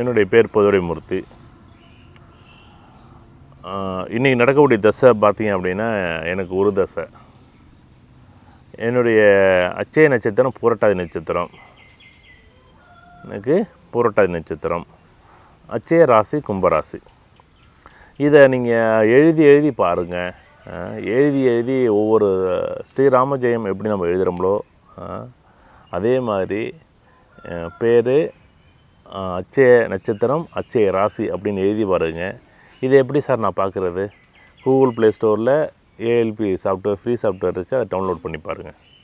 என்னுடைய பேர் பொதுரை மூர்த்தி இன்றைக்கி நடக்கக்கூடிய தசை பார்த்தீங்க அப்படின்னா எனக்கு ஒரு தசை என்னுடைய அச்சய நட்சத்திரம் பூரட்டாதி நட்சத்திரம் எனக்கு பூரட்டாதி நட்சத்திரம் அச்சய ராசி கும்பராசி இதை நீங்கள் எழுதி எழுதி பாருங்கள் எழுதி எழுதி ஒவ்வொரு ஸ்ரீராம ஜெயம் எப்படி நம்ம எழுதுகிறோம்ளோ அதே மாதிரி பேர் அச்சய நட்சத்திரம் அச்சய ராசி அப்படின்னு எழுதி பாருங்க இதை எப்படி சார் நான் பார்க்குறது கூகுள் ப்ளே ஸ்டோரில் ஏஎல்பி சாஃப்ட்வேர் ஃப்ரீ சாஃப்ட்வேர் இருக்குது அதை டவுன்லோட் பண்ணி பாருங்கள்